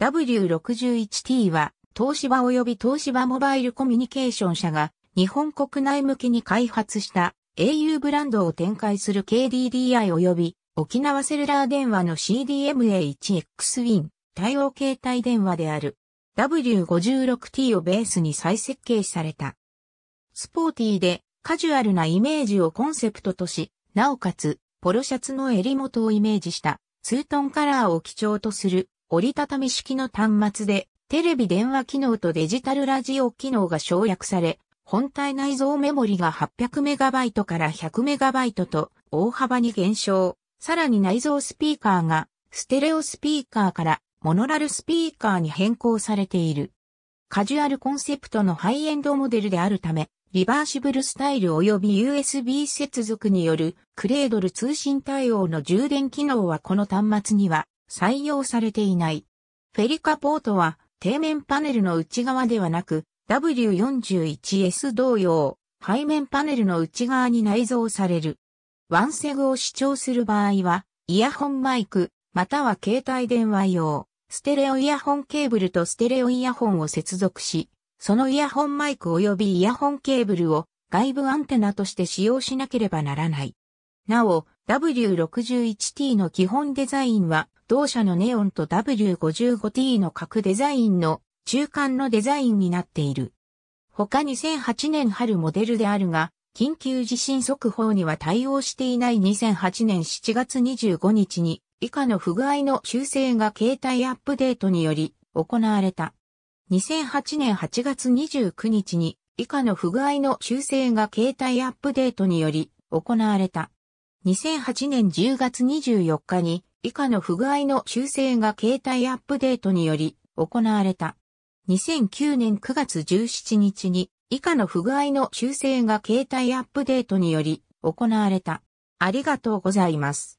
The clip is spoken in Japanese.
W61T は、東芝及び東芝モバイルコミュニケーション社が、日本国内向けに開発した au ブランドを展開する KDDI 及び沖縄セルラー電話の CDMA1XWIN 対応携帯電話である W56T をベースに再設計された。スポーティーでカジュアルなイメージをコンセプトとし、なおかつポロシャツの襟元をイメージしたツートンカラーを基調とする折りたたみ式の端末で、テレビ電話機能とデジタルラジオ機能が省略され、本体内蔵メモリが 800MB から 100MB と大幅に減少。さらに内蔵スピーカーがステレオスピーカーからモノラルスピーカーに変更されている。カジュアルコンセプトのハイエンドモデルであるため、リバーシブルスタイル及び USB 接続によるクレードル通信対応の充電機能はこの端末には採用されていない。フェリカポートは、底面パネルの内側ではなく、W41S 同様、背面パネルの内側に内蔵される。ワンセグを主張する場合は、イヤホンマイク、または携帯電話用、ステレオイヤホンケーブルとステレオイヤホンを接続し、そのイヤホンマイク及びイヤホンケーブルを外部アンテナとして使用しなければならない。なお、W61T の基本デザインは同社のネオンと W55T の各デザインの中間のデザインになっている。他2008年春モデルであるが、緊急地震速報には対応していない2008年7月25日に以下の不具合の修正が携帯アップデートにより行われた。2008年8月29日に以下の不具合の修正が携帯アップデートにより行われた。2008年10月24日に以下の不具合の修正が携帯アップデートにより行われた。2009年9月17日に以下の不具合の修正が携帯アップデートにより行われた。ありがとうございます。